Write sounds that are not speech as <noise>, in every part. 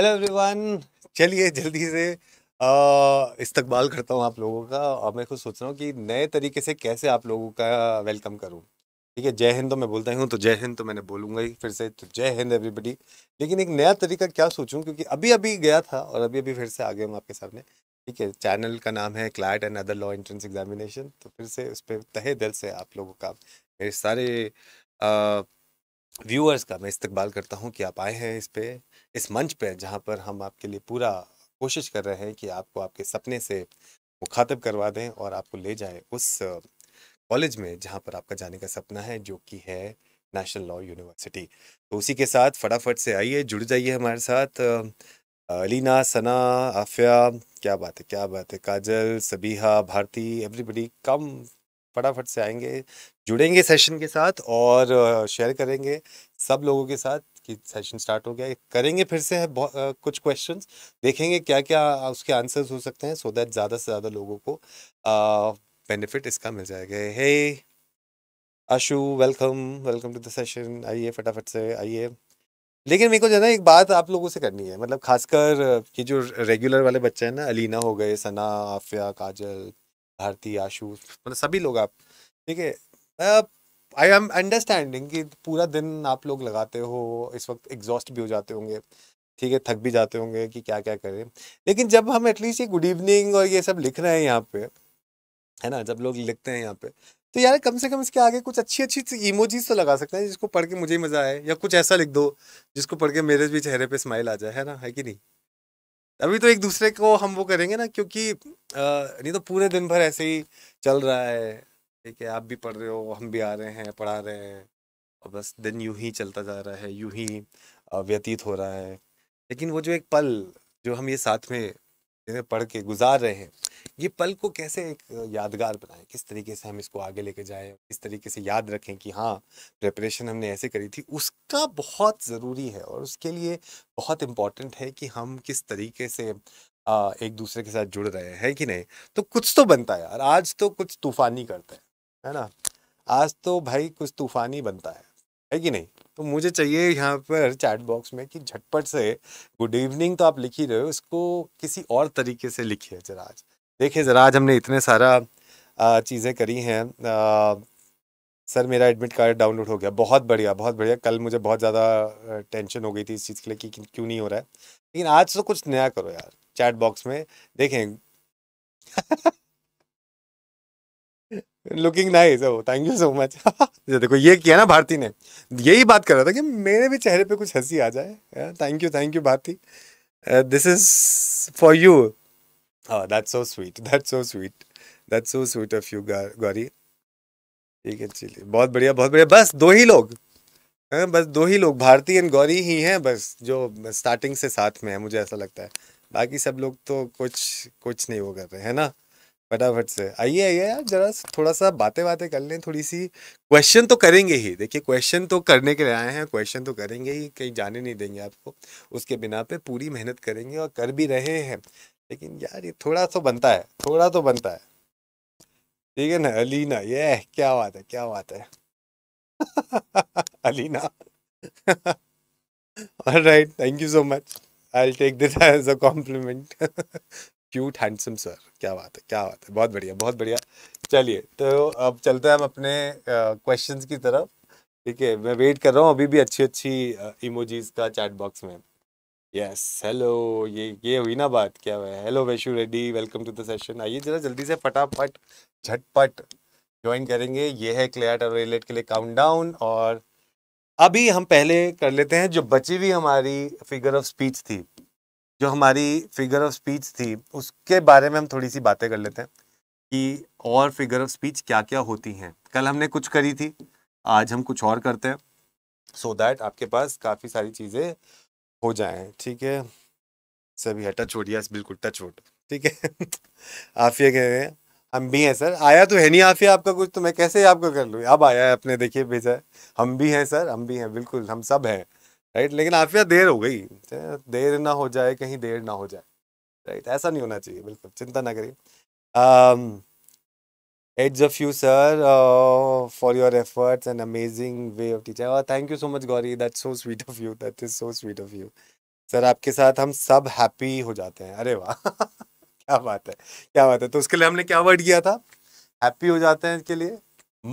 Hello everyone चलिए जल्दी से इस्तकबाल करता हूँ आप लोगों का और मैं खुद सोच रहा हूँ कि नए तरीके से कैसे आप लोगों का वेलकम करूँ ठीक है जय हिंद तो मैं बोलता ही हूँ तो जय हिंद तो मैंने बोलूँगा ही फिर से तो जय हिंद एवरीबडी लेकिन एक नया तरीका क्या सोचूँ क्योंकि अभी अभी गया था और अभी अभी फिर से आ गया हूँ आपके सामने ठीक है चैनल का नाम है CLAT and other law entrance examination तो फिर से उस पर तहे दिल से आप लोगों का मेरे सारे व्यूअर्स का मैं इस्तकबाल करता हूँ कि आप आए हैं इस पर इस मंच पर जहाँ पर हम आपके लिए पूरा कोशिश कर रहे हैं कि आपको आपके सपने से मुखातब करवा दें और आपको ले जाए उस कॉलेज में जहाँ पर आपका जाने का सपना है जो कि है नेशनल लॉ यूनिवर्सिटी तो उसी के साथ फटाफट से आइए जुड़ जाइए हमारे साथ अलीना सना आफिया क्या बात है क्या बात है काजल सबीहा भारती एवरीबडी कम फटाफट से आएंगे जुड़ेंगे सेशन के साथ और शेयर करेंगे सब लोगों के साथ बाकी सेशन स्टार्ट हो गया करेंगे फिर से है आ, कुछ क्वेश्चन देखेंगे क्या क्या उसके आंसर्स हो सकते हैं सो दैट ज़्यादा से ज़्यादा लोगों को बेनिफिट इसका मिल जाएगा hey Ashu welcome welcome to the session आइए फटाफट से आइए लेकिन मेरे को जाना एक बात आप लोगों से करनी है मतलब खासकर ये जो रेगुलर वाले बच्चे हैं ना अलीना हो गए सना आफिया काजल भारती आशु मतलब सभी लोग आप ठीक है आई एम अंडरस्टैंडिंग कि पूरा दिन आप लोग लगाते हो इस वक्त एग्जॉस्ट भी हो जाते होंगे ठीक है थक भी जाते होंगे कि क्या क्या करें लेकिन जब हम एटलीस्ट ये गुड इवनिंग और ये सब लिख रहे हैं यहाँ पे है ना जब लोग लिखते हैं यहाँ पे तो यार कम से कम इसके आगे कुछ अच्छी अच्छी इमोजीज तो लगा सकते हैं जिसको पढ़ के मुझे ही मजा आए या कुछ ऐसा लिख दो जिसको पढ़ के मेरे भी चेहरे पे स्माइल आ जाए है ना है कि नहीं अभी तो एक दूसरे को हम वो करेंगे ना क्योंकि आ, नहीं तो पूरे दिन भर ऐसे ही चल रहा है ठीक है आप भी पढ़ रहे हो हम भी आ रहे हैं पढ़ा रहे हैं और बस दिन यूं ही चलता जा रहा है यूं ही व्यतीत हो रहा है लेकिन वो जो एक पल जो हम ये साथ में जिन्हें पढ़ के गुजार रहे हैं ये पल को कैसे एक यादगार बनाएं किस तरीके से हम इसको आगे लेके जाएं किस तरीके से याद रखें कि हाँ प्रेपरेशन हमने ऐसे करी थी उसका बहुत ज़रूरी है और उसके लिए बहुत इम्पॉर्टेंट है कि हम किस तरीके से आ, एक दूसरे के साथ जुड़ रहे हैं कि नहीं तो कुछ तो बनता है यार आज तो कुछ तूफानी करता है है ना आज तो भाई कुछ तूफानी बनता है है कि नहीं तो मुझे चाहिए यहाँ पर चैट बॉक्स में कि झटपट से गुड इवनिंग तो आप लिख ही रहे हो उसको किसी और तरीके से लिखिए जरा आज देखिए जरा आज हमने इतने सारा चीज़ें करी हैं सर मेरा एडमिट कार्ड डाउनलोड हो गया बहुत बढ़िया बहुत बढ़िया कल मुझे बहुत ज़्यादा टेंशन हो गई थी इस चीज़ के लिए कि क्यों नहीं हो रहा है लेकिन आज तो कुछ नया करो यार चैट बॉक्स में देखें looking nice oh thank you so much देखो ये किया ना भारती ने यही बात कर रहा था कि मेरे भी चेहरे पे कुछ हंसी आ जाए thank you thank you Bharti this is for you that's so sweet that's so sweet that's so sweet of you Gauri ठीक है चलिए बहुत बढ़िया बहुत बढ़िया बस दो ही लोग हैं हाँ, बस दो ही लोग भारती एंड गौरी ही हैं बस जो स्टार्टिंग से साथ में है मुझे ऐसा लगता है बाकी सब लोग तो कुछ कुछ नहीं वो कर रहे हैं ना फटाफट से आइए आइए आप जरा थोड़ा सा बातें बातें कर लें थोड़ी सी क्वेश्चन तो करेंगे ही देखिए क्वेश्चन तो करने के लिए आए हैं क्वेश्चन तो करेंगे ही कहीं जाने नहीं देंगे आपको उसके बिना पे पूरी मेहनत करेंगे और कर भी रहे हैं लेकिन यार ये थोड़ा तो बनता है थोड़ा तो बनता है ठीक है ना अलीना ये क्या बात है क्या बात है <laughs> Alina right thank you so much I take this as a compliment cute handsome sir क्या बात है क्या बात है बहुत बढ़िया बहुत बढ़िया चलिए तो अब चलते हैं हम अपने क्वेश्चन की तरफ ठीक है मैं वेट कर रहा हूँ अभी भी अच्छी अच्छी इमोजीज का चैट बॉक्स में यस हेलो ये ये हुई ना बात क्या हुआ hello Vaishu Reddy welcome to the session आइए जरा जल्दी से फटाफट झटपट ज्वाइन करेंगे ये है और रिलेट के लिए काउंटडाउन और अभी हम पहले कर लेते हैं जो बची हुई हमारी फिगर ऑफ स्पीच थी जो हमारी फिगर ऑफ स्पीच थी उसके बारे में हम थोड़ी सी बातें कर लेते हैं कि और फिगर ऑफ स्पीच क्या क्या होती हैं कल हमने कुछ करी थी आज हम कुछ और करते हैं सो so दैट आपके पास काफ़ी सारी चीज़ें हो जाएं ठीक है सभी टच वोडिया बिल्कुल टच वोट ठीक है <laughs> आफिया कह रहे हैं हम भी हैं सर आया तो है नहीं आफिया आपका कुछ तो मैं कैसे आपका कर लूँ अब आया है अपने देखिए भेजा है हम भी हैं सर हम भी हैं बिल्कुल हम सब हैं राइट लेकिन आफिया देर हो गई देर ना हो जाए कहीं देर ना हो जाए राइट ऐसा नहीं होना चाहिए बिल्कुल चिंता ना करिए aids of you sir for your efforts and amazing way of teacher और thank you so much Gauri that so sweet of you that is so sweet of you sir आपके साथ हम सब हैप्पी हो जाते हैं अरे वाह <laughs> क्या बात है क्या बात है तो उसके लिए हमने क्या वर्ड किया था हैप्पी हो जाते हैं इसके लिए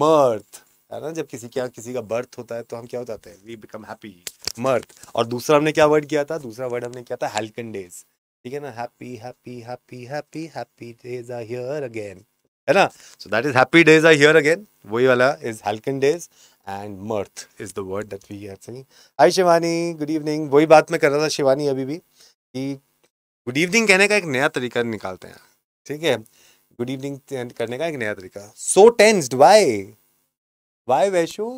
मर्थ है ना जब किसी के यहाँ किसी का बर्थ होता है तो हम क्या हो जाते हैं वी बिकम हैप्पी मर्थ और दूसरा हमने क्या वर्ड किया था दूसरा वर्ड हमने किया था हेल्कन डेज ठीक है ना happy happy happy happy happy days are here again है ना so that is happy days are here again वही वाला is halcyon days and mirth is the word that we have seen hi Shivani good evening वही बात मैं कर रहा था शिवानी अभी भी कि गुड इवनिंग कहने का एक नया तरीका निकालते हैं ठीक है गुड इवनिंग करने का एक नया तरीका so tensed why why Vaishu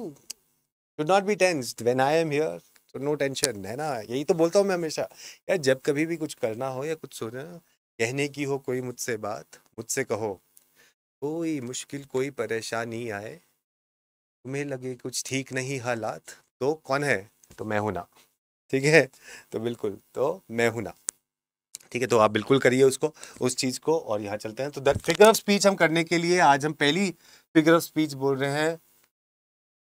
should not be tensed when I am here. तो नो टेंशन है ना यही तो बोलता हूँ मैं हमेशा यार जब कभी भी कुछ करना हो या कुछ हो कहने की हो कोई मुझसे बात मुझसे कहो कोई मुश्किल कोई परेशानी आए तुम्हें लगे कुछ ठीक नहीं हालात तो कौन है तो मैं हूं ना ठीक है तो बिल्कुल तो मैं हूं ना ठीक है तो आप बिल्कुल करिए उसको उस चीज़ को और यहाँ चलते हैं तो दैट फिगर ऑफ स्पीच हम करने के लिए आज हम पहली फिगर ऑफ स्पीच बोल रहे हैं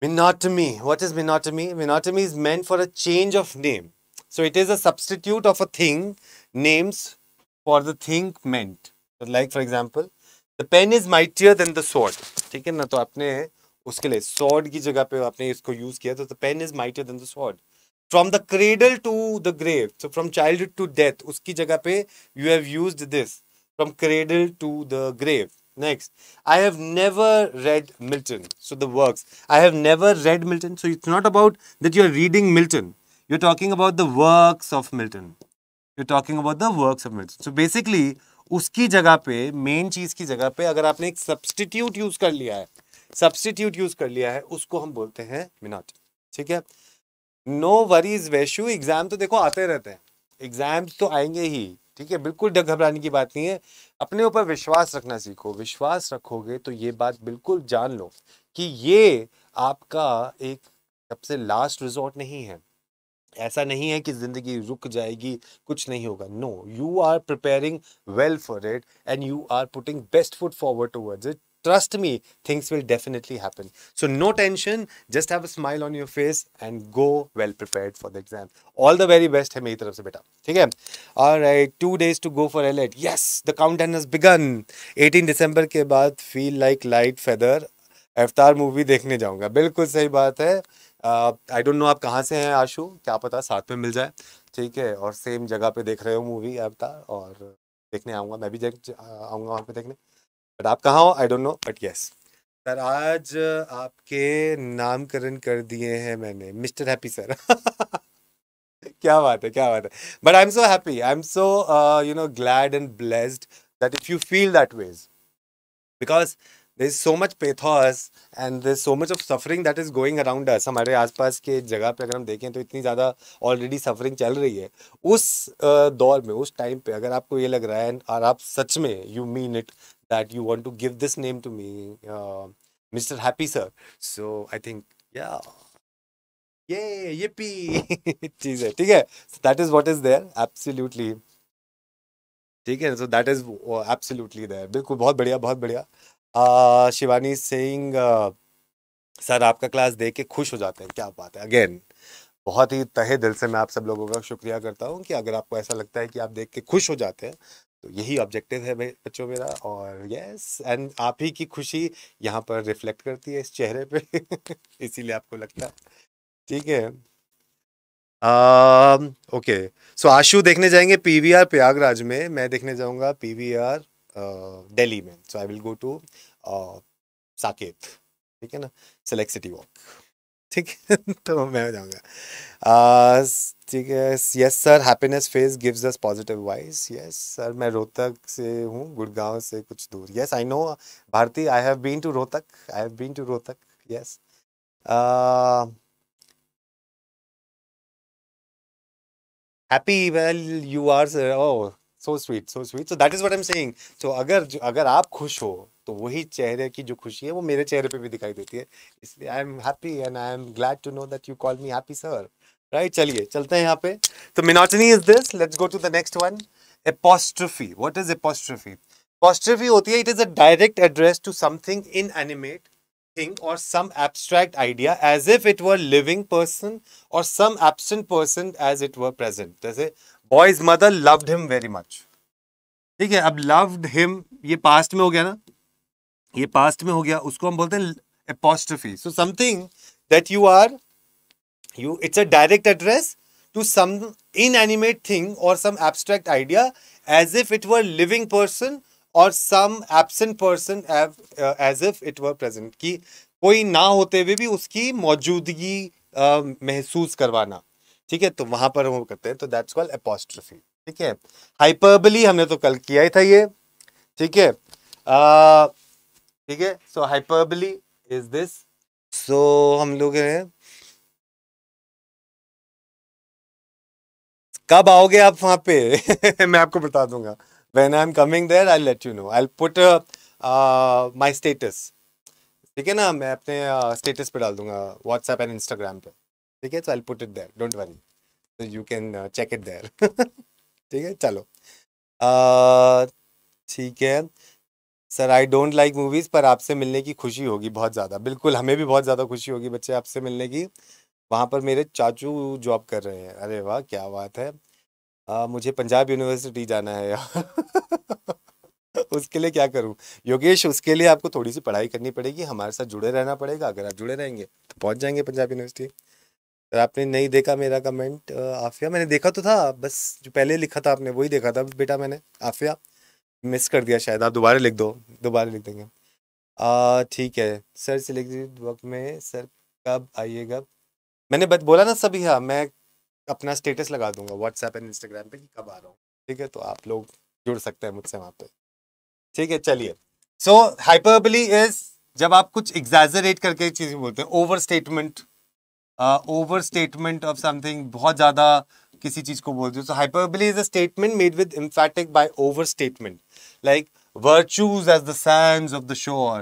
Minotomy. What is minotomy? Minotomy is meant for a change of name. So it is a substitute of a thing, names for the thing meant. So like for example, the pen is mightier than the sword. Okay, है ना use the pen is mightier than the sword. From the cradle to the grave, so from childhood to death, Uski jagape, you have used this. From cradle to the grave. Next, I have never read Milton. So the works. I have never read Milton. So it's not about that you're reading Milton. You're talking about the works of Milton. You're talking about the works of Milton. So basically, उसकी जगह पे main चीज़ की जगह पे अगर आपने एक substitute use कर लिया है सब्सटीट्यूट यूज़ कर लिया है उसको हम बोलते हैं मिनट ठीक है नो वरीज वैशु एग्ज़ाम तो देखो आते रहते हैं एग्ज़ाम्स तो आएंगे ही ठीक है बिल्कुल घबराने की बात नहीं है अपने ऊपर विश्वास रखना सीखो विश्वास रखोगे तो ये बात बिल्कुल जान लो कि ये आपका एक सबसे लास्ट रिजॉर्ट नहीं है ऐसा नहीं है कि ज़िंदगी रुक जाएगी कुछ नहीं होगा no you are preparing well for it and you are putting best foot forward towards it Trust me, things will definitely happen. So no tension, just have a smile on your face and go well prepared for the exam. All the very best hai meri taraf se beta theek hai All right, two days to go for LET. Yes, the countdown has begun. 18 December ke baad feel like light feather. Avatar movie देखने जाऊंगा बिल्कुल सही बात है आई don't no आप कहाँ से हैं आशु क्या पता साथ में मिल जाए ठीक है और सेम जगह पे देख रहे हो मूवी अवतार और देखने आऊँगा मैं भी आऊँगा वहाँ पे देखने बट आप कहाँ हो I don't know but yes sir आज आपके नामकरण कर दिए हैं मैंने मिस्टर हैप्पी सर <laughs> क्या बात है क्या बात है but I am so happy I am so you know glad and blessed that if you feel that way because there is so much pathos and there so much of suffering that is going around us हमारे आसपास के जगह पे अगर हम देखें तो इतनी ज़्यादा ऑलरेडी सफरिंग चल रही है उस uh, दौर में उस टाइम पे अगर आपको ये लग रहा है और आप सच में you mean it that you want to give this name to me, uh, Mr. Happy Sir. So I think, yeah. Yay, yippee <laughs> चीज है ठीक है that is what is there absolutely absolutely है so that is absolutely there बिल्कुल बहुत बढ़िया बहुत बढ़िया uh, Shivani Singh uh, sir आपका क्लास देख के खुश हो जाते हैं क्या बात है अगेन बहुत ही तहे दिल से मैं आप सब लोगों का शुक्रिया करता हूँ कि अगर आपको ऐसा लगता है कि आप देख के खुश हो जाते हैं तो यही ऑब्जेक्टिव है बच्चों मेरा और यस एंड आप ही की खुशी यहाँ पर रिफ्लेक्ट करती है इस चेहरे पे <laughs> इसीलिए आपको लगता है ठीक है ओके सो आशु देखने जाएंगे पीवीआर प्रयागराज में मैं देखने जाऊंगा पीवीआर दिल्ली में so I will go to Saket ठीक है ना सिलेक्ट सिटी वॉक ठीक है <laughs> तो मैं हो जाऊँगा ठीक है yes sir happiness phase gives us positive vibes yes sir मैं रोहतक से हूँ गुड़गांव से कुछ दूर yes I know Bharti I have been to Rohtak I have been to Rohtak yes happy well you are sir oh so sweet so sweet so that is what am saying सो अगर अगर आप खुश हो तो वही चेहरे की जो खुशी है वो मेरे चेहरे पे भी दिखाई देती है इसलिए I am happy and I am glad to know that you call me happy sir right चलिए चलते हैं यहाँ पे तो metonymy is this let's go to the next one apostrophe what is apostrophe apostrophe होती है it is a direct address to something inanimate thing और some abstract idea as if it were living person और some absent person as it were present जैसे boy's mother loved him very much ठीक है अब loved him ये past में हो गया ना ये पास्ट में हो गया उसको हम बोलते हैं apostrophe so something that you are you it's a direct address to some inanimate thing और some abstract idea as if it were living person और some absent person as if it were present की कोई ना होते हुए भी उसकी मौजूदगी uh, महसूस करवाना ठीक है तो वहां पर वो करते हैं तो दैट्स कॉल्ड एपोस्ट्रफी ठीक है हाइपरबली हमने तो कल किया ही था ये ठीक है ठीक है so hyperbole is this so हम लोग कब आओगे आप वहां पे <laughs> मैं आपको बता दूंगा when I am coming there I let you know I put my status ठीक है ना मैं अपने स्टेटस uh, पे डाल दूंगा व्हाट्सएप एंड इंस्टाग्राम पे ठीक है so I put it there don't worry so you can check it there ठीक है चलो ठीक है sir I don't like movies पर आपसे मिलने की खुशी होगी बहुत ज़्यादा बिल्कुल हमें भी बहुत ज़्यादा खुशी होगी बच्चे आपसे मिलने की वहाँ पर मेरे चाचू जॉब कर रहे हैं अरे वाह क्या बात है आ, मुझे पंजाब यूनिवर्सिटी जाना है यार <laughs> उसके लिए क्या करूँ योगेश उसके लिए आपको थोड़ी सी पढ़ाई करनी पड़ेगी हमारे साथ जुड़े रहना पड़ेगा अगर आप जुड़े रहेंगे तो पहुँच जाएंगे पंजाब यूनिवर्सिटी अगर आपने नहीं देखा मेरा कमेंट आफिया मैंने देखा तो था बस जो पहले लिखा था आपने वही देखा था बेटा मैंने आफिया मिस कर दिया शायद आप दोबारा लिख दो दोबारा लिख देंगे ठीक है सर सिलेक्टेड वक्त में सर कब आइएगा मैंने बस बोला ना सभी हाँ मैं अपना स्टेटस लगा दूंगा व्हाट्सएप एंड इंस्टाग्राम पे कि कब आ रहा हूँ ठीक है तो आप लोग जुड़ सकते हैं मुझसे वहाँ पे ठीक है चलिए सो हाइपरबली इज जब आप कुछ एग्जैजरेट करके चीज़ें बोलते हैं over statement over statement of something बहुत ज़्यादा किसी चीज़ को बोलते हो so hyperbole is a statement made with emphatic by over statement like virtues as the sand of the shore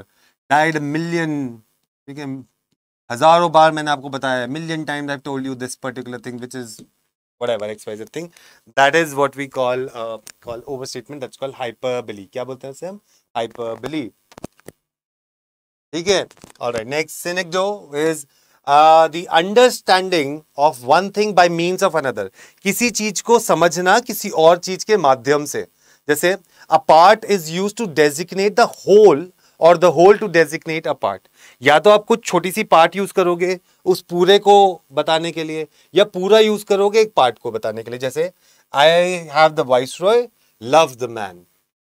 died million ठीक है हज़ारों बार मैंने आपको बताया million times I told you this particular thing which is whatever xyz thing that is what we call uh, call overstatement that's called hyperbole क्या बोलते हैं इसे हम hyperbole ठीक है all right next cynic though is the understanding of one thing by means of another किसी चीज को समझना किसी और चीज के माध्यम से जैसे a part is use to designate the whole और the whole to designate a part या तो आप कुछ छोटी सी पार्ट यूज करोगे उस पूरे को बताने के लिए या पूरा यूज करोगे एक पार्ट को बताने के लिए जैसे आई हैव द वॉइस रॉय love the man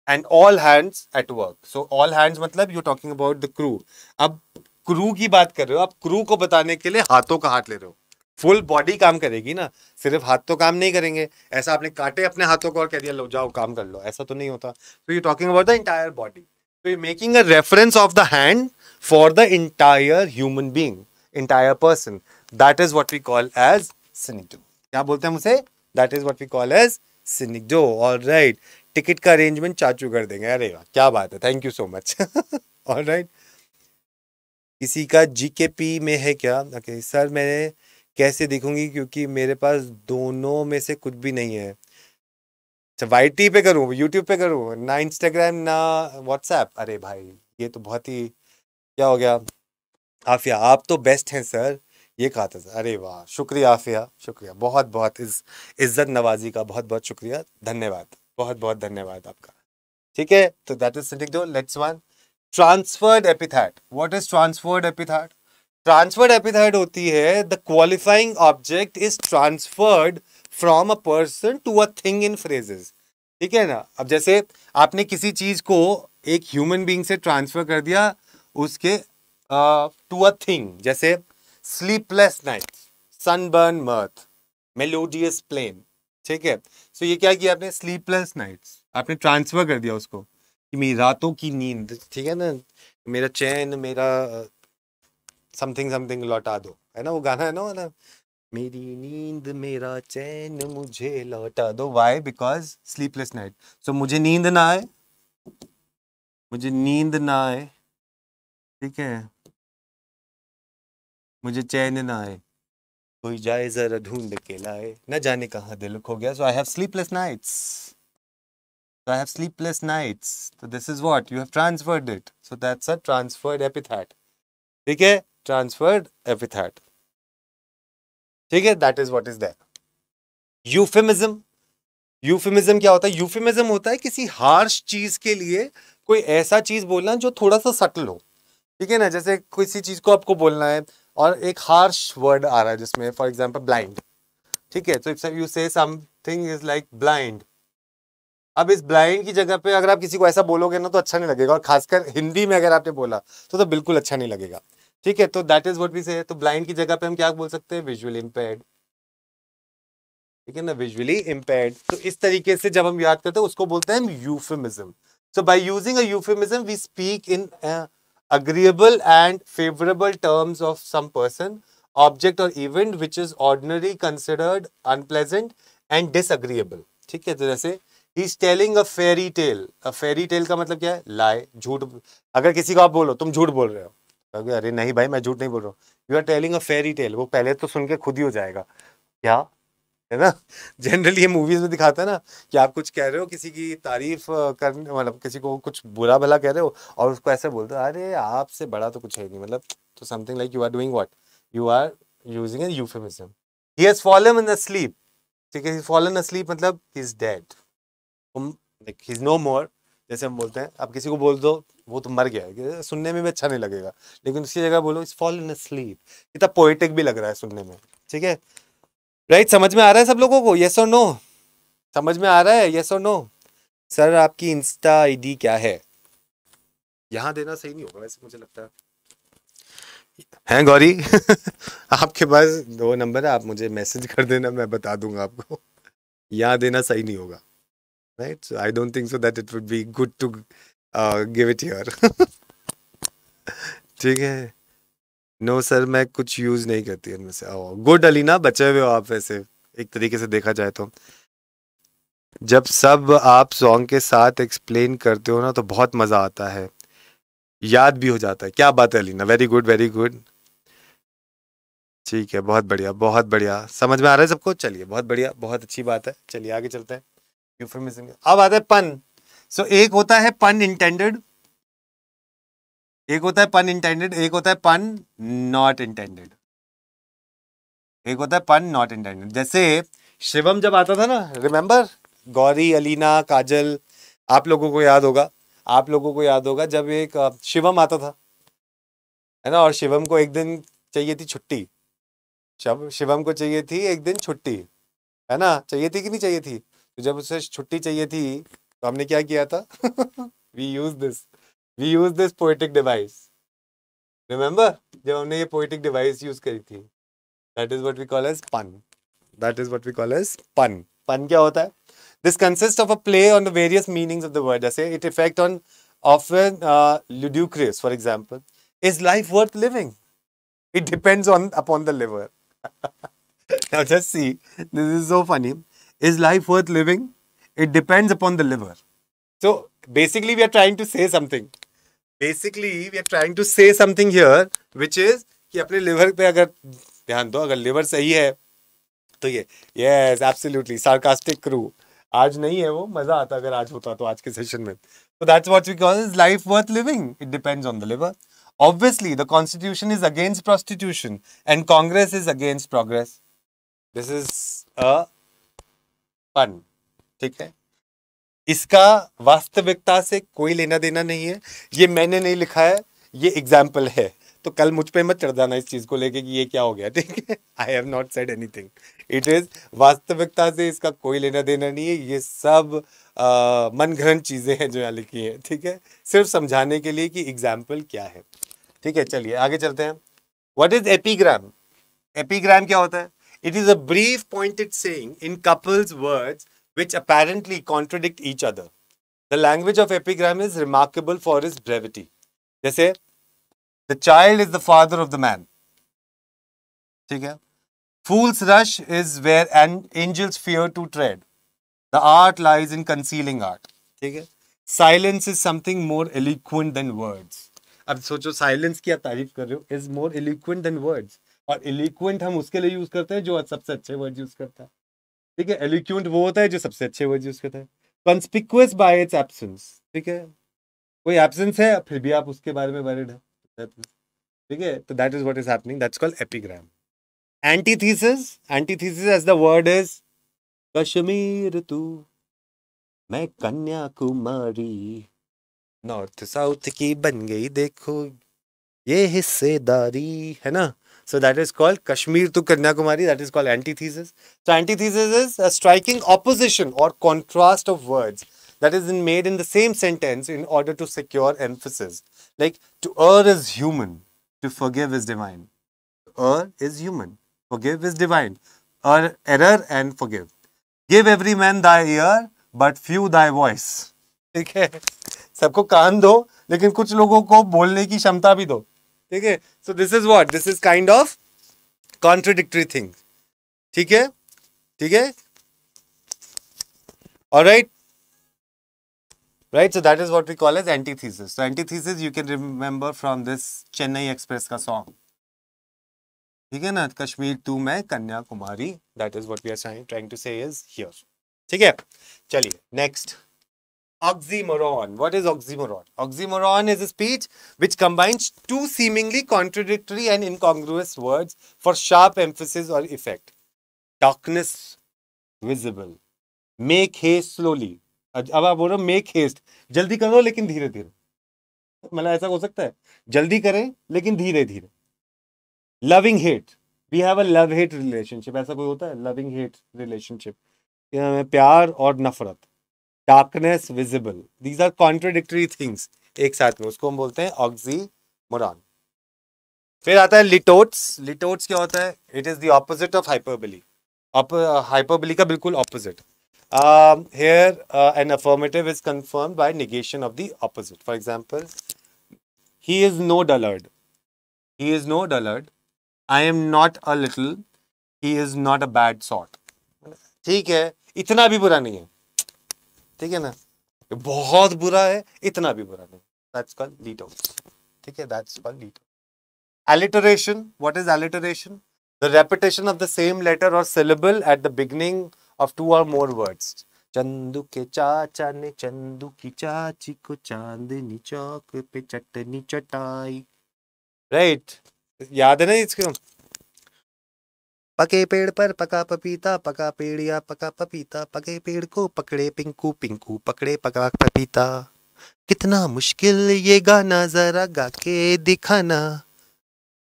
and all hands at work so all hands मतलब you talking about the crew अब क्रू की बात कर रहे हो आप क्रू को बताने के लिए हाथों का हाथ ले रहे हो फुल बॉडी काम करेगी ना सिर्फ हाथ तो काम नहीं करेंगे ऐसा आपने काटे अपने हाथों को और कह दिया लो जाओ काम कर लो ऐसा तो नहीं होता तो you talking about the entire body तो you making a reference of the hand for the entire human being entire person that is what we call as synecdoche क्या बोलते हैं उसे that is what we call as synecdoche और right ticket का arrangement चाचू कर देंगे अरे वाह क्या बात है थैंक यू सो मच और राइट किसी का जीकेपी में है क्या ओके सर मैंने कैसे देखूंगी क्योंकि मेरे पास दोनों में से कुछ भी नहीं है अच्छा वाई टी पे करूँ यूट्यूब पे करूँ ना इंस्टाग्राम ना व्हाट्सएप अरे भाई ये तो बहुत ही क्या हो गया आफिया आप तो बेस्ट हैं सर ये कहा था सर अरे वाह शुक्रिया आफिया शुक्रिया बहुत बहुत इस इज्जत नवाजी का बहुत बहुत शुक्रिया धन्यवाद बहुत बहुत धन्यवाद आपका ठीक है तो that is let's one transferred epithet what is transferred epithet transferred epithet होती है the qualifying object is transferred from a person to a thing in phrases ठीक है ना अब जैसे आपने किसी चीज को एक ह्यूमन बींग से ट्रांसफर कर दिया उसके टू अ थिंग जैसे sleepless night sunburn mirth melodious plain ठीक है सो so, ये क्या किया आपने स्लीपलेस नाइट्स आपने ट्रांसफर कर दिया उसको कि मेरी रातों की नींद ठीक है ना मेरा चैन मेरा समथिंग समथिंग लौटा दो है ना वो गाना है ना वाला मेरी नींद मेरा चैन मुझे लौटा दो why because sleepless night so मुझे नींद ना आए मुझे नींद ना आए ठीक है मुझे चैन ना आए कोई जाए जरा ढूंढ के लाए ना जाने कहाँ दिल खो गया so I have sleepless nights So I have sleepless nights. So this is what? You have transferred it. So that's a transferred epithet. ठीक है transferred epithet. ठीक है that is what is there. Euphemism. euphemism क्या होता है euphemism होता है किसी harsh चीज के लिए कोई ऐसा चीज बोलना जो थोड़ा सा subtle हो ठीक है ना जैसे किसी चीज को आपको बोलना है और एक हार्श वर्ड आ रहा है जिसमें फॉर एग्जाम्पल ब्लाइंड ठीक है तो if you say something is like blind अब इस ब्लाइंड की जगह पे अगर आप किसी को ऐसा बोलोगे ना तो अच्छा नहीं लगेगा और खासकर हिंदी में अगर आपने बोला तो तो बिल्कुल अच्छा नहीं लगेगा ठीक है तो दैट इज वट वी से तो ब्लाइंड की जगह पे हम क्या बोल सकते हैं विजुअली इम्पेयर ठीक है ना विजुअली इम्पेयर तो इस तरीके से जब हम याद करते हैं उसको बोलते हैं euphemism so by using euphemism we speak in agreeable and favourable terms of some person object और event which is ordinary considered unpleasant and disagreeable ठीक है तो जैसे he is telling a fairy tale a fairy tale का मतलब क्या है लाए झूठ अगर किसी को आप बोलो तुम झूठ बोल रहे हो तो अरे नहीं भाई मैं झूठ नहीं बोल रहा हूँ you are telling a fairy tale वो पहले तो सुन के खुद ही हो जाएगा क्या है ना जनरली <laughs> ये मूवीज में दिखाता है ना कि आप कुछ कह रहे हो किसी की तारीफ करने मतलब किसी को कुछ बुरा भला कह रहे हो और उसको ऐसे बोलते हो अरे आपसे बड़ा तो कुछ है नहीं मतलब तो something like you are doing what you are using an euphemism he has fallen in a sleep ठीक है फॉलन अ स्लीप मतलब ही इज डेड तुम हिज नो मोर जैसे हम बोलते हैं आप किसी को बोल दो वो तो मर गया है सुनने में भी अच्छा नहीं लगेगा लेकिन उसकी जगह बोलो इट्स फॉल इन स्लीप कितना पोइटिक भी लग रहा है सुनने में ठीक है राइट समझ में आ रहा है सब लोगों को येस और नो समझ में आ रहा है येस और नो सर आपकी इंस्टा आईडी क्या है यहाँ देना सही नहीं होगा वैसे मुझे लगता है गौरी <laughs> आपके पास दो नंबर है आप मुझे मैसेज कर देना मैं बता दूंगा आपको यहाँ देना सही नहीं होगा right? So I don't think so that it would be good to uh, give it here. <laughs> ठीक है नो सर मैं कुछ यूज नहीं करती इनमें से गुड अलीना बचे हुए हो आप वैसे एक तरीके से देखा जाए तो जब सब आप सॉन्ग के साथ एक्सप्लेन करते हो ना तो बहुत मज़ा आता है याद भी हो जाता है क्या बात है Alina very good very good ठीक है बहुत बढ़िया बहुत बढ़िया समझ में आ रहा है सबको चलिए बहुत बढ़िया बहुत अच्छी बात है चलिए आगे चलते हैं यूफेमिज्म अब आता है पन सो so, एक होता है पन इंटेंडेड एक होता है पन इंटेंडेड एक होता है पन नॉट इंटेंडेड एक होता है पन नॉट इंटेंडेड जैसे शिवम जब आता था ना रिमेंबर गौरी अलीना काजल आप लोगों को याद होगा आप लोगों को याद होगा जब एक शिवम आता था है ना और शिवम को एक दिन चाहिए थी छुट्टी शिवम को चाहिए थी एक दिन छुट्टी है ना चाहिए थी कि नहीं चाहिए थी तो जब उसे छुट्टी चाहिए थी तो हमने क्या किया था we use this we use this poetic device remember जब हमने ये पोइटिक डिवाइस यूज करी थी that is what we call as pun that is what we call as pun pun क्या होता है this consist of a play on the various meanings of the word जैसे it effect on of uh, for example is life worth living it depends on upon the liver liver <laughs> now just see this is Is life worth living? It depends upon the liver. So basically, we are trying to say something. Basically, we are trying to say something here, which is कि अपने liver पे अगर ध्यान दो अगर liver सही है तो yes absolutely sarcastic crew आज नहीं है वो मजा आता अगर आज होता तो आज के session So that's what we call is life worth living. It depends on the liver. Obviously, the constitution is against prostitution and Congress is against progress. This is a fun ठीक है इसका वास्तविकता से कोई लेना देना नहीं है ये मैंने नहीं लिखा है ये एग्जाम्पल है तो कल मुझ पे मत चढ़ जाना इस चीज़ को लेके कि ये क्या हो गया ठीक है I have not said anything it is वास्तविकता से इसका कोई लेना देना नहीं है ये सब मनघरन चीज़ें हैं जो यहाँ लिखी है ठीक है सिर्फ समझाने के लिए कि एग्जाम्पल क्या है ठीक है चलिए आगे चलते हैं वट इज़ एपीग्राम एपीग्राम क्या होता है It is a brief pointed saying in couples words which apparently contradict each other. The language of epigram is remarkable for its brevity. They say, the child is the father of the man. ठीक है Fool's rush is where an angels fear to tread. The art lies in concealing art. ठीक है Silence is something more eloquent than words. अब सोचो silence की आप तारीफ कर रहे हो is more eloquent than words. और एलिक्वेंट हम उसके लिए यूज करते हैं जो सबसे अच्छे वर्ड यूज करता है ठीक है एलिक्वेंट वो होता है जो सबसे अच्छे वर्ड यूज करता है कंस्पिकुअस बाय इट्स एब्सेंस ठीक है कोई एब्सेंस है फिर भी आप उसके बारे में वर्ड है ठीक है तो that is what is happening that's called epigram antithesis antithesis as the word is Kashmir तू मैं कन्याकुमारी नॉर्थ साउथ की बन गई देखो ये हिस्सेदारी है ना So that is called Kashmir to Kanyakumari, that is called antithesis. So antithesis is a striking opposition or contrast of words that is made in the same sentence in order to secure emphasis. Like to err is human, to forgive is divine. Err is human, forgive is divine. Err, error and forgive. Give every man thy ear, but few thy voice. ठीक है सबको कान दो लेकिन कुछ लोगों को बोलने की क्षमता भी दो ठीक है so this is what this is kind of contradictory thing ठीक है ठीक है और right right so that is what we call as antithesis so antithesis you can remember from this Chennai Express का सॉन्ग ठीक है ना कश्मीर टू मै Kanyakumari that is what we are sign trying to say ठीक है चलिए next oxymoron. What is oxymoron? Oxymoron is a speech which combines two seemingly contradictory and incongruous words for sharp emphasis or effect. Darkness visible. Make haste slowly. अब आप बोल रहे हो make haste जल्दी करो लेकिन धीरे धीरे मतलब ऐसा हो सकता है जल्दी करें लेकिन धीरे धीरे loving hate we have a love hate relationship ऐसा कोई होता है लविंग हेट रिलेशनशिप प्यार और नफरत darkness visible these are contradictory things एक साथ में उसको हम बोलते हैं ऑक्जी मोरान फिर आता है लिटोट्स लिटोट्स क्या होता है it is that of hyperbole hyperbole का बिल्कुल opposite here an affirmative is confirm by negation of the opposite for example he is no dullard he is no dullard I am not a little he is not a bad sort ठीक है इतना भी बुरा नहीं है ठीक है ना बहुत बुरा है इतना भी बुरा नहीं दैट्स कॉल्ड लीड आउट ठीक है that's called lead alliteration what is alliteration the repetition of the same letter और syllable at the beginning of two और मोर वर्ड्स चंदू के चाचा ने चंदू की चाची को चांदनी चौक पे चटनी चटाई राइट right. याद है ना इसको पके पेड़ पर पका पपीता पका पेड़ या पका पपीता पके पेड़ को पकड़े पिंकू पिंकू पकड़े पका पपीता कितना मुश्किल ये गाना जरा गा के दिखाना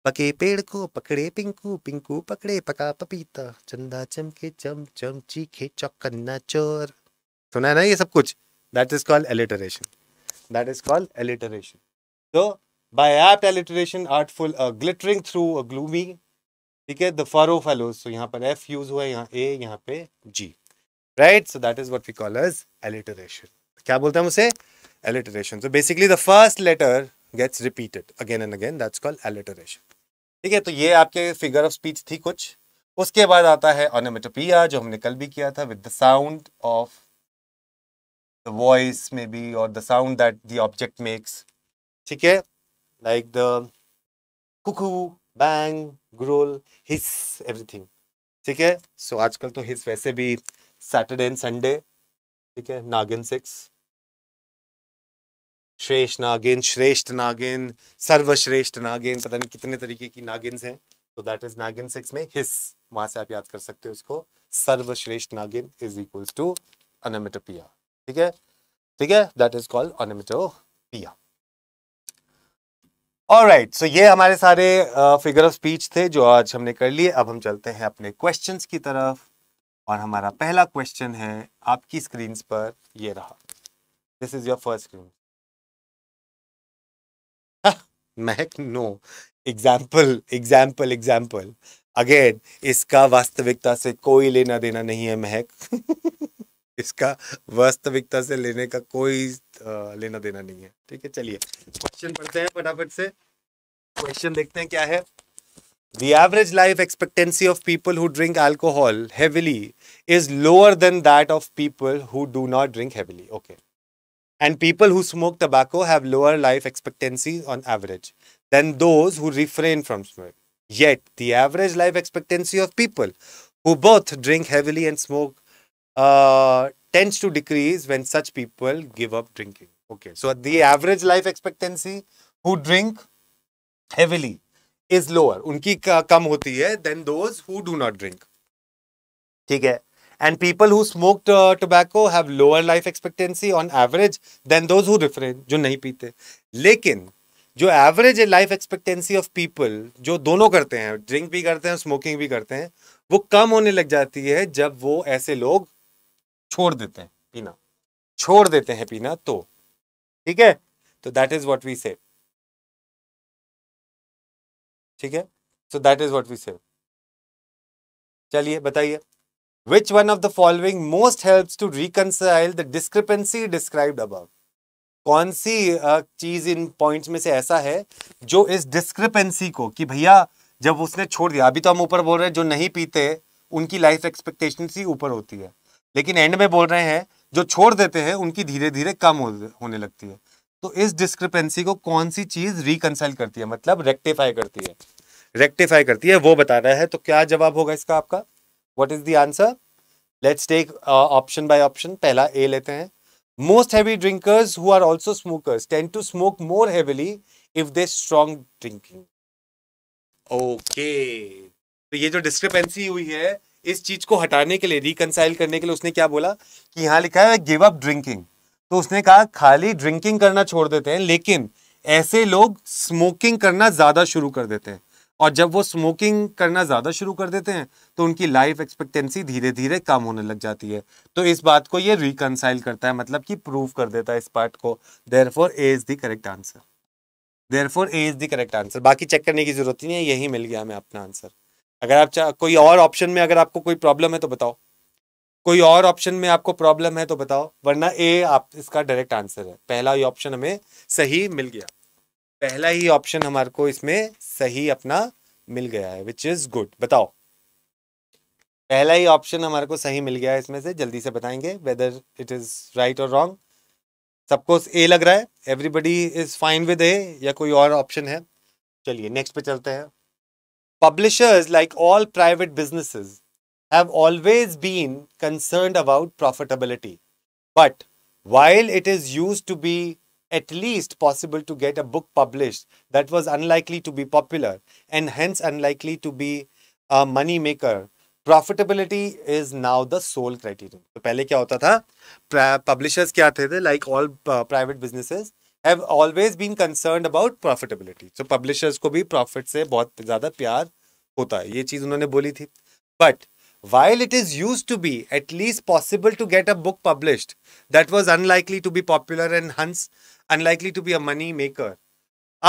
पके पेड़ को पकड़े पिंकू पिंकू पकड़े पका पपीता चंदा चमके चम चम चीखे चौकन्ना चोर सुना है ना ये सब कुछ that is called alliteration that is called alliteration तो by alliteration artful glittering through glittering through ठीक है द फरो फेलोज सो यहाँ पर एफ यूज हुआ है यहाँ ए यहाँ पे G right so that is what we call as alliteration क्या बोलते हैं उसे alliteration so basically the first letter gets repeated again and again that's call alliteration ठीक है तो ये आपके फिगर ऑफ स्पीच थी कुछ उसके बाद आता है ऑनमेटोपिया जो हमने कल भी किया था with the sound of the voice maybe और the sound that the object makes ठीक है like the cuckoo bang growl hiss everything ठीक है सो आजकल तो हिस वैसे भी सैटरडे एंड संडे ठीक है नागिन सिक्स श्रेष्ठ नागिन श्रेष्ठ नागिन सर्वश्रेष्ठ नागिन पता नहीं कितने तरीके की नागिन्स हैं तो दैट इज नागिन सिक्स में हिस वहां से आप याद कर सकते हो उसको सर्वश्रेष्ठ नागिन इज इक्वल टू अनमिटोपिया ठीक है ठीक है that is called onomatopoeia all right so ये हमारे सारे फिगर ऑफ स्पीच थे जो आज हमने कर लिए अब हम चलते हैं अपने क्वेश्चन की तरफ और हमारा पहला क्वेश्चन है आपकी स्क्रीन पर ये रहा this is your first screen Mahak no example example example again इसका वास्तविकता से कोई लेना देना नहीं है महक <laughs> इसका वास्तविकता से लेने का कोई लेना देना नहीं है ठीक है चलिए क्वेश्चन पढ़ते हैं फटाफट से क्वेश्चन देखते हैं क्या है The average life expectancy of people who drink alcohol heavily is lower than that of people who do not drink heavily. Okay. And people who smoke tobacco have lower life expectancy on average than those who refrain from smoking. Yet, the average life expectancy of people who both drink heavily and smoke tends to decrease when such people give up drinking. Okay, so the average life expectancy who drink heavily is lower. उनकी कम होती है than those who do not drink. ठीक है. And people who smoked uh, tobacco have lower life expectancy on average than those who refrain, जो नहीं पीते. लेकिन जो average life expectancy of people जो दोनों करते हैं ड्रिंक भी करते हैं स्मोकिंग भी करते हैं वो कम होने लग जाती है जब वो ऐसे लोग छोड़ देते हैं पीना छोड़ देते हैं पीना तो ठीक है तो that is what we say ठीक है so that is what we say चलिए बताइए which one of the following most helps to reconcile the discrepancy described above कौन सी चीज इन पॉइंट में से ऐसा है जो इस डिस्क्रिपेंसी को कि भैया जब उसने छोड़ दिया अभी तो हम ऊपर बोल रहे हैं जो नहीं पीते उनकी लाइफ एक्सपेक्टेशन ही ऊपर होती है लेकिन एंड में बोल रहे हैं जो छोड़ देते हैं उनकी धीरे धीरे कम होने लगती है तो इस डिस्क्रिपेंसी को कौन सी चीज रिकनसाइल करती है मतलब रेक्टिफाई करती है रेक्टिफाई करती है वो बता रहा है तो क्या जवाब होगा इसका आपका what is the answer let's take option by option पहला ए लेते हैं most heavy drinkers who are also smokers tend to smoke more heavily if they strong drinking okay तो ये जो डिस्क्रिपेंसी हुई है इस चीज को हटाने के लिए रिकनसाइल करने के लिए उसने क्या बोला कि यहाँ लिखा है गिव अप ड्रिंकिंग तो उसने कहा खाली ड्रिंकिंग करना छोड़ देते हैं लेकिन ऐसे लोग स्मोकिंग करना ज़्यादा शुरू कर देते हैं और जब वो स्मोकिंग करना ज़्यादा शुरू कर देते हैं तो उनकी लाइफ एक्सपेक्टेंसी धीरे धीरे कम होने लग जाती है तो इस बात को ये रिकनसाइल करता है मतलब कि प्रूव कर देता है इस पार्ट को therefore A is the correct answer therefore A is the correct answer बाकी चेक करने की ज़रूरत नहीं है यही मिल गया हमें अपना आंसर अगर आप चाह कोई और ऑप्शन में अगर आपको कोई प्रॉब्लम है तो बताओ कोई और ऑप्शन में आपको प्रॉब्लम है तो बताओ वरना ए आप इसका डायरेक्ट आंसर है पहला ही ऑप्शन हमें सही मिल गया पहला ही ऑप्शन हमारे को इसमें सही अपना मिल गया है विच इज गुड बताओ पहला ही ऑप्शन हमारे को सही मिल गया है इसमें से जल्दी से बताएंगे वेदर इट इज राइट और रॉन्ग सबको ए लग रहा है everybody is fine with A या कोई और ऑप्शन है चलिए नेक्स्ट पे चलते हैं Publishers, like all private businesses, have always been concerned about profitability. But while it is used to be at least possible to get a book published that was unlikely to be popular and hence unlikely to be a money maker, profitability is now the sole criterion. So, पहले like all uh, private businesses, क्या have always been concern about profitability so publishers को भी profit से बहुत ज़्यादा प्यार होता है ये चीज़ उन्होंने बोली थी but while it is use to be at least possible to get a book published that was unlikely to be popular and hence unlikely to be a money maker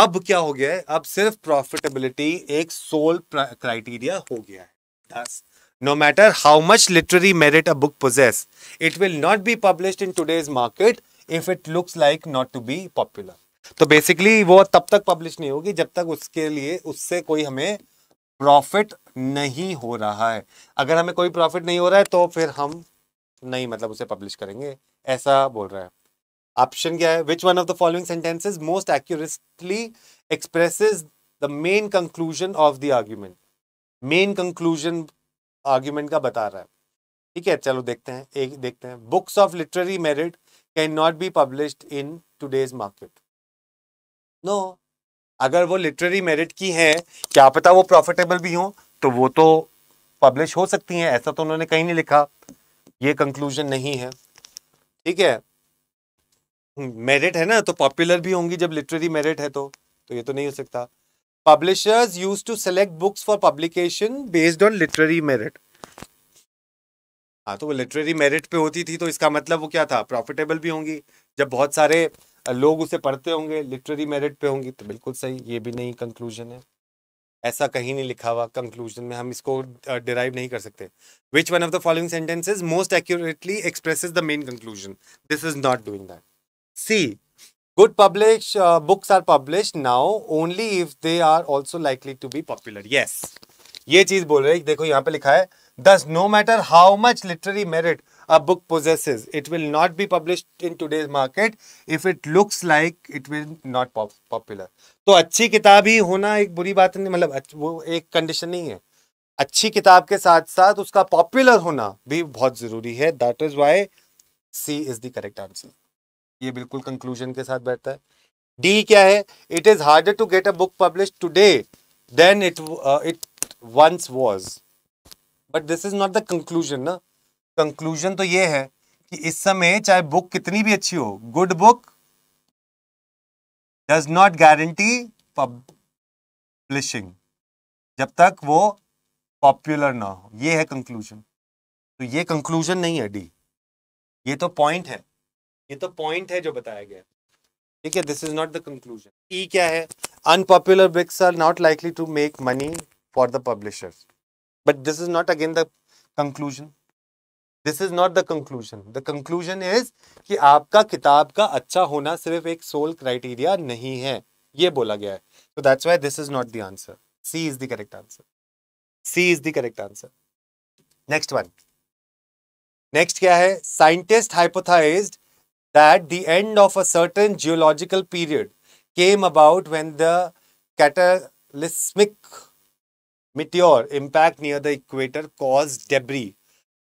अब क्या हो गया है अब सिर्फ प्रॉफिटेबिलिटी एक सोल क्राइटेरिया हो गया है thus no matter how much literary merit a book possess it will not be publish in today's market if it looks like not to be popular तो बेसिकली वो तब तक पब्लिश नहीं होगी जब तक उसके लिए उससे कोई हमें प्रॉफिट नहीं हो रहा है अगर हमें कोई प्रॉफिट नहीं हो रहा है तो फिर हम नहीं मतलब उसे पब्लिश करेंगे ऐसा बोल रहा है ऑप्शन क्या है which one of the following sentences most accurately expresses the main conclusion of the argument main conclusion argument का बता रहा है ठीक है चलो देखते हैं एक देखते हैं books of literary merit cannot be published in today's market. No, अगर वो लिटरेरी मेरिट की हैं क्या पता वो प्रॉफिटेबल भी हों तो वो तो पब्लिश हो सकती हैं ऐसा तो उन्होंने कहीं नहीं लिखा ये कंक्लूजन नहीं है ठीक है मेरिट हम्म, है ना तो पॉपुलर भी होंगी जब लिटरेरी मेरिट है तो तो ये तो नहीं हो सकता publishers use to select books for publication based on literary merit हाँ तो वो लिटरेरी मेरिट पे होती थी तो इसका मतलब वो क्या था प्रॉफिटेबल भी होंगी जब बहुत सारे लोग उसे पढ़ते होंगे लिटरेरी मेरिट पे होंगी तो बिल्कुल सही ये भी नहीं कंक्लूजन है ऐसा कहीं नहीं लिखा हुआ कंक्लूजन में हम इसको डिराइव नहीं कर सकते which one of the following sentences most accurately express the main conclusion this is not doing that C good publish books are publish now only if they are also likely to be popular popular ये चीज बोल रहे हैं देखो यहाँ पे लिखा है Thus, no matter how much literary merit a book possesses, it will not be published in today's market if it looks like it will not pop popular. तो अच्छी किताब ही होना एक बुरी बात नहीं मतलब वो एक कंडीशन नहीं है अच्छी किताब के साथ साथ उसका पॉपुलर होना भी बहुत ज़रूरी है that is why C is the correct answer ये बिल्कुल कंक्लूजन के साथ बैठता है डी क्या है it is harder to get a book publish today than it it once was but this is not the conclusion ना कंक्लूजन तो ये है कि इस समय चाहे बुक कितनी भी अच्छी हो good book does not guarantee publishing जब तक वो पॉपुलर ना हो ये है कंक्लूजन तो ये कंक्लूजन नहीं है डी ये तो पॉइंट है ये तो पॉइंट है जो बताया गया ठीक है this is not the conclusion E क्या है unpopular books are not likely to make money for the publishers But this is not again the conclusion. This is not the conclusion the conclusion is कि आपका किताब का अच्छा होना सिर्फ एक सोल क्राइटेरिया नहीं है ये बोला गया है तो that's why this is not the answer C is the correct answer C is the correct answer next one next क्या है scientist hypothesize that the end of a certain geological period came about when the cataclysmic meteor impact near the equator caused debris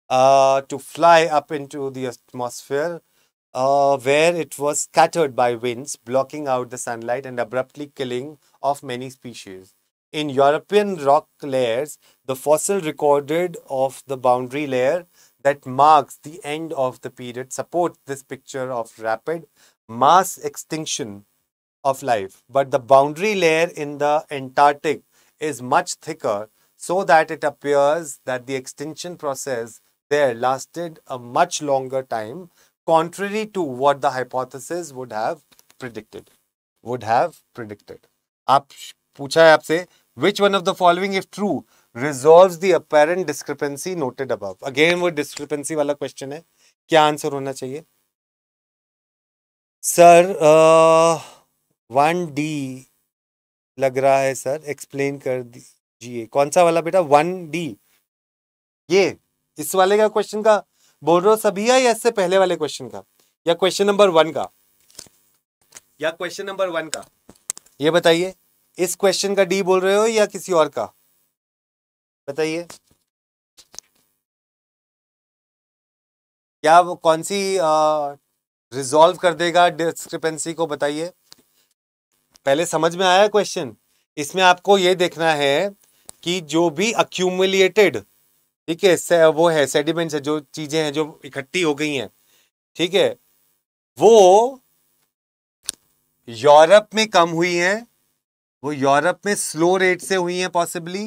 uh, to fly up into the atmosphere uh, where it was scattered by winds, blocking out the sunlight and abruptly killing of many species. In European rock layers, the fossil recorded of the boundary layer that marks the end of the period supports this picture of rapid mass extinction of life. But the boundary layer in the Antarctic is much thicker so that it appears that the extinction process there lasted a much longer time contrary to what the hypothesis would have predicted would have predicted आप पूछा है आपसे which one of the following if true resolves the apparent discrepancy noted above again वो discrepancy wala question है क्या answer होना चाहिए sir uh, one D. लग रहा है सर एक्सप्लेन कर दीजिए कौन सा वाला बेटा वन डी ये इस वाले का क्वेश्चन का बोल रहे हो सभी है या इससे पहले वाले क्वेश्चन का या क्वेश्चन नंबर वन का या क्वेश्चन नंबर वन का ये बताइए इस क्वेश्चन का डी बोल रहे हो या किसी और का बताइए क्या वो कौन सी रिजॉल्व कर देगा डिस्क्रिपेंसी को बताइए पहले समझ में आया क्वेश्चन इसमें आपको ये देखना है कि जो भी अक्यूमुलेटेड ठीक है वो है सेडिमेंट्स है जो चीजें हैं जो इकट्ठी हो गई हैं ठीक है वो यूरोप में कम हुई हैं वो यूरोप में स्लो रेट से हुई हैं possibly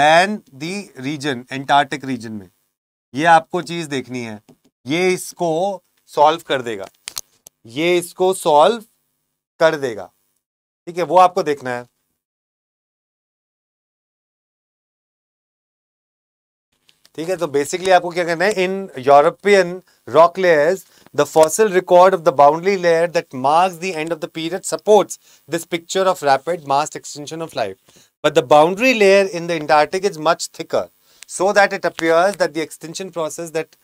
then the region Antarctic region में ये आपको चीज देखनी है ये इसको सॉल्व कर देगा ये इसको सॉल्व कर देगा ठीक है वो आपको देखना है ठीक है तो बेसिकली आपको क्या करना है in European rock layers the fossil record of the boundary layer that marks the end of the period supports this picture of rapid mass extension of life but the boundary layer in the इंटार्टिक is much thicker so that it appears that the extension process that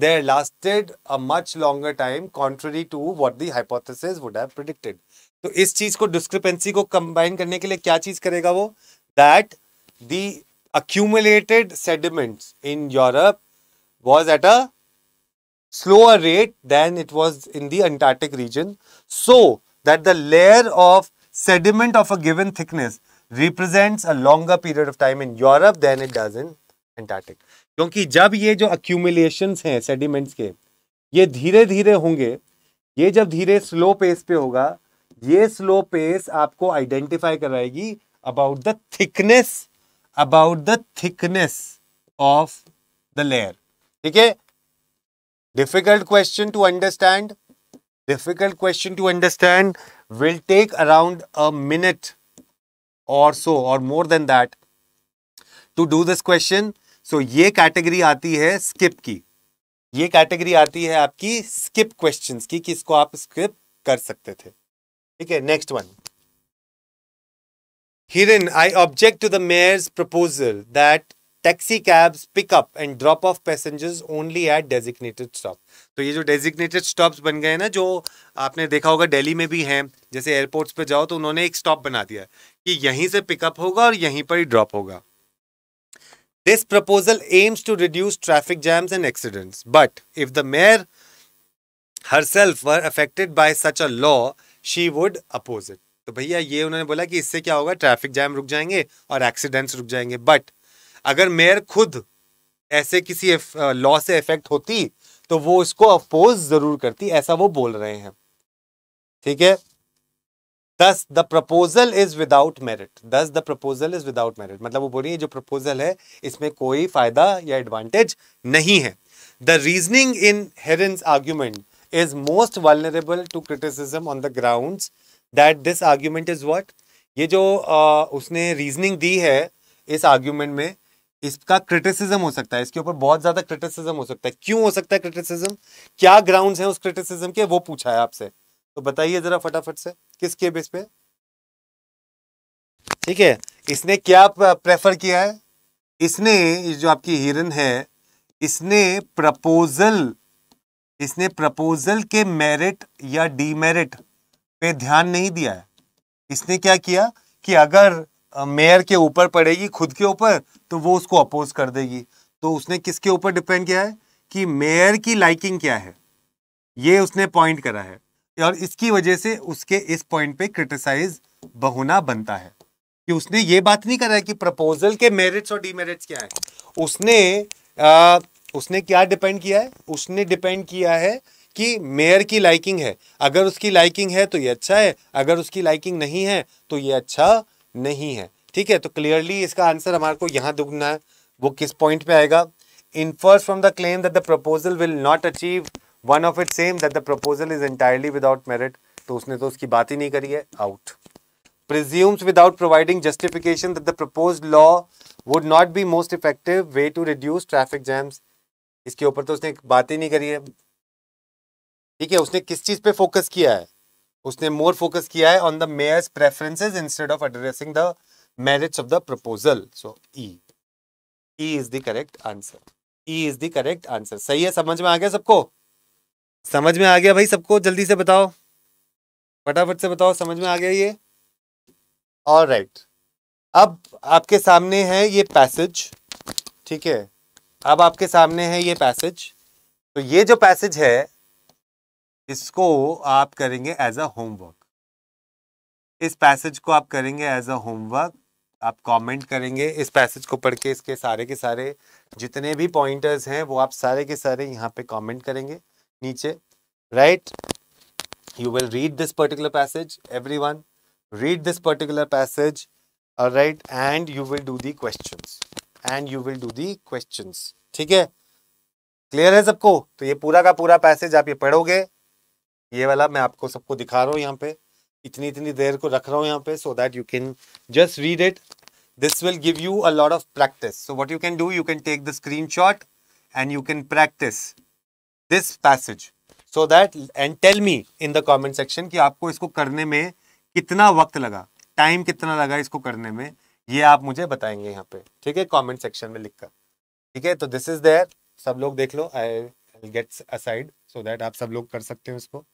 there lasted a much longer time contrary to what दाइपोथिस would have predicted तो इस चीज को discrepancy को combine करने के लिए क्या चीज करेगा वो that the accumulated sediments in Europe was at a slower rate than it was in the Antarctic region so that the layer of sediment of a given thickness represent a longer period of time in Europe than it does in Antarctic क्योंकि जब ये जो accumulation हैं sediments के ये धीरे धीरे होंगे ये जब धीरे स्लो पेस पे होगा ये स्लो पेस आपको आइडेंटिफाई कराएगी about the thickness about the thickness of the layer ठीक है difficult question to understand difficult question to understand will take around a minute और सो और more than that to do this question so ये category आती है skip की ये category आती है आपकी स्किप क्वेश्चन की किसको आप स्किप कर सकते थे ठीक है next one Heron I object to the mayor's proposal that taxi cabs pick up and drop off passengers only at designated stop तो ये जो डेजिग्नेटेड स्टॉप्स बन गए ना जो आपने देखा होगा दिल्ली में भी हैं जैसे एयरपोर्ट्स पे जाओ तो उन्होंने एक स्टॉप बना दिया कि यहीं से पिकअप होगा और यहीं पर ही ड्रॉप होगा this proposal aims to reduce traffic jams and accidents but if the mayor herself were affected by such a law she would oppose it तो भैया ये उन्होंने बोला कि इससे क्या होगा ट्रैफिक जैम रुक जाएंगे और एक्सीडेंट्स रुक जाएंगे बट अगर मेयर खुद ऐसे किसी लॉ uh, से इफेक्ट होती तो वो उसको अपोज जरूर करती ऐसा वो बोल रहे हैं ठीक है thus the proposal is without merit thus the proposal is without merit मतलब वो बोल रही है जो प्रपोजल है इसमें कोई फायदा या एडवांटेज नहीं है the reasoning in Heron's argument is most vulnerable to criticism on the grounds that this argument is what? ये जो आ, उसने रीजनिंग दी है इस आर्ग्यूमेंट में इसका क्रिटिसिज्म हो सकता है इसके ऊपर बहुत ज़्यादा क्रिटिसिज्म हो सकता है क्यों हो सकता है क्रिटिसिज्म क्या ग्राउंड्स हैं उस क्रिटिसिज्म के वो पूछा है आपसे तो बताइए ज़रा फटाफट से किसके बेस पे ठीक है इसने क्या प्रेफर किया है इसने जो आपकी हिरन है इसने प्रपोजल इसने प्रपोजल के मेरिट या डीमेरिट पे ध्यान नहीं दिया है इसने क्या किया कि अगर मेयर के ऊपर पड़ेगी खुद के ऊपर तो वो उसको अपोज कर देगी तो उसने किसके ऊपर डिपेंड किया है कि मेयर की लाइकिंग क्या है ये उसने पॉइंट करा है और इसकी वजह से उसके इस पॉइंट पे क्रिटिसाइज बहुना बनता है कि उसने ये बात नहीं करा है कि प्रपोजल के मेरिट्स और डीमेरिट्स क्या है उसने आ, उसने क्या डिपेंड किया है उसने डिपेंड किया है कि मेयर की लाइकिंग है अगर उसकी लाइकिंग है तो ये अच्छा है अगर उसकी लाइकिंग नहीं है तो ये अच्छा नहीं है ठीक है तो क्लियरली इसका आंसर हमारे को यहाँ दुखना है वो किस पॉइंट पे आएगा first from the claim that the proposal will not achieve one of it same that the proposal is entirely without merit तो उसने तो उसकी बात ही नहीं करी है out presumes without providing justification that the propose law would not be most effective way to reduce traffic jams इसके ऊपर तो उसने बात ही नहीं करी है ठीक है उसने किस चीज़ पे फोकस किया है उसने मोर फोकस किया है on the mayor's preferences instead of addressing the merits of the proposal so E E is the correct answer E is the correct answer सही है समझ में आ गया सबको समझ में आ गया भाई सबको जल्दी से बताओ फटाफट से बताओ समझ में आ गया ये और राइट right. अब आपके सामने है ये पैसेज ठीक है अब आपके सामने है ये पैसेज तो ये जो पैसेज है इसको आप करेंगे एज अ होमवर्क इस पैसेज को आप करेंगे एज अ होमवर्क आप कमेंट करेंगे इस पैसेज को पढ़ के इसके सारे के सारे जितने भी पॉइंटर्स हैं वो आप सारे के सारे यहाँ पे कमेंट करेंगे नीचे right you will read this particular passage everyone this particular passage right and you will do the question and you will do the question ठीक है क्लियर है सबको तो ये पूरा का पूरा पैसेज आप ये पढ़ोगे ये वाला मैं आपको सबको दिखा रहा हूँ यहाँ पे इतनी इतनी देर को रख रहा हूँ यहाँ पे so that you can just read it this will give you a lot of practice so what you can do you can take the screenshot and you can practice this passage so that and tell me in the comment section कि आपको इसको करने में कितना वक्त लगा time कितना लगा इसको करने में ये आप मुझे बताएंगे यहाँ पे ठीक है कमेंट सेक्शन में लिखकर ठीक है तो दिस इज देयर सब लोग देख लो I gets aside so that आप सब लोग कर सकते हो इसको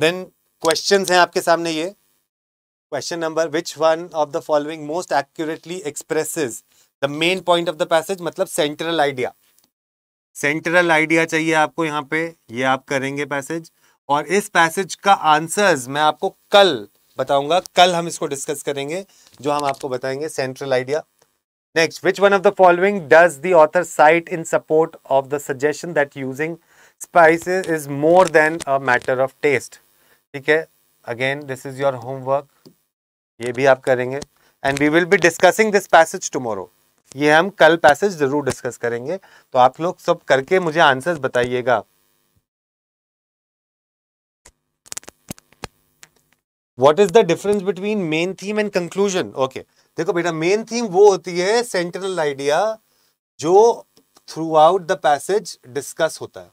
देन क्वेश्चन हैं आपके सामने ये question number which one of the following most accurately expresses the main point of the passage मतलब सेंट्रल आइडिया सेंट्रल आइडिया चाहिए आपको यहाँ पे ये आप करेंगे पैसेज और इस पैसेज का आंसर्स मैं आपको कल बताऊंगा कल हम इसको डिस्कस करेंगे जो हम आपको बताएंगे central idea next which one of the following does the author cite in support of the suggestion that using spices is more than a matter of taste ठीक है again this is your homework ये भी आप करेंगे and we will be discussing this passage tomorrow ये हम कल passage जरूर डिस्कस करेंगे तो आप लोग सब करके मुझे आंसर्स बताइएगा what is the difference between main theme and conclusion okay देखो बेटा मेन थीम वो होती है सेंट्रल आइडिया जो throughout the passage discuss होता है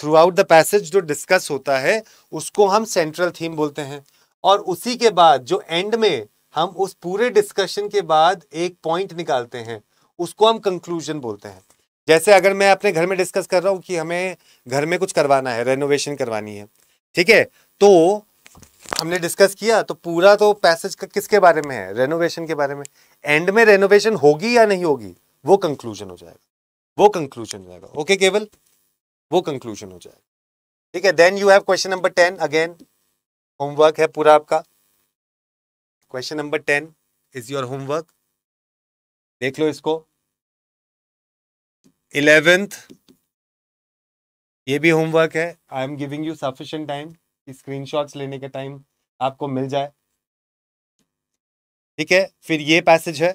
थ्रू आउट द पैसेज जो डिस्कस होता है उसको हम सेंट्रल थीम बोलते हैं और उसी के बाद जो एंड में हम उस पूरे डिस्कशन के बाद एक पॉइंट निकालते हैं उसको हम कंक्लूजन बोलते हैं जैसे अगर मैं अपने घर में डिस्कस कर रहा हूँ कि हमें घर में कुछ करवाना है रेनोवेशन करवानी है ठीक है तो हमने डिस्कस किया तो पूरा तो पैसेज का किसके बारे में है रेनोवेशन के बारे में एंड में रेनोवेशन होगी या नहीं होगी वो कंक्लूजन हो जाएगा वो कंक्लूजन हो जाएगा ओके केवल वो कंक्लूजन हो जाएगा ठीक है then you have question number ten again homework है पूरा आपका question number ten is your homework देख लो इसको इलेवेंथ ये भी होमवर्क है I am giving you sufficient time screen screenshots लेने के टाइम आपको मिल जाए ठीक है फिर ये पैसेज है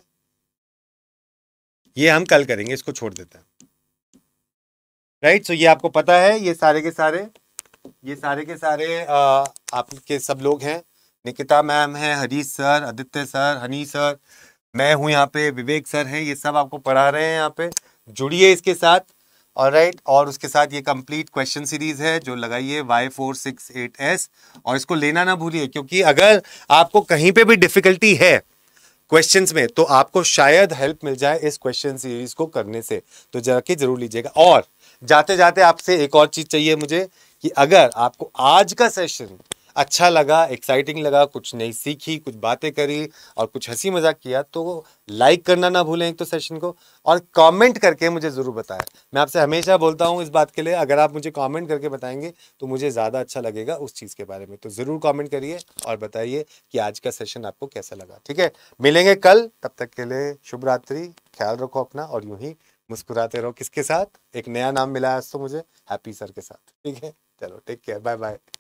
ये हम कल करेंगे इसको छोड़ देते हैं राइट right? सो so ये आपको पता है ये सारे के सारे ये सारे के सारे आ, आपके सब लोग हैं निकिता मैम है Harish sir Aditya sir Honey sir मैं हूँ यहाँ पे विवेक सर हैं ये सब आपको पढ़ा रहे हैं यहाँ पे जुड़िए इसके साथ और राइट और उसके साथ ये कंप्लीट क्वेश्चन सीरीज है जो लगाइए Y four six eight S और इसको लेना ना भूलिए क्योंकि अगर आपको कहीं पे भी डिफिकल्टी है क्वेश्चन में तो आपको शायद हेल्प मिल जाए इस क्वेश्चन सीरीज को करने से तो जाके जरूर लीजिएगा और जाते जाते आपसे एक और चीज चाहिए मुझे कि अगर आपको आज का सेशन अच्छा लगा एक्साइटिंग लगा कुछ नई सीखी कुछ बातें करी और कुछ हंसी मजाक किया तो लाइक करना ना भूलें एक तो सेशन को और कमेंट करके मुझे ज़रूर बताएं मैं आपसे हमेशा बोलता हूँ इस बात के लिए अगर आप मुझे कमेंट करके बताएंगे तो मुझे ज़्यादा अच्छा लगेगा उस चीज़ के बारे में तो ज़रूर कमेंट करिए और बताइए कि आज का सेशन आपको कैसा लगा ठीक है मिलेंगे कल तब तक के लिए शुभ रात्रि ख्याल रखो अपना और यूं ही मुस्कुराते रहो किसके साथ एक नया नाम मिला आज तो मुझे हैप्पी सर के साथ ठीक है चलो टेक केयर बाय बाय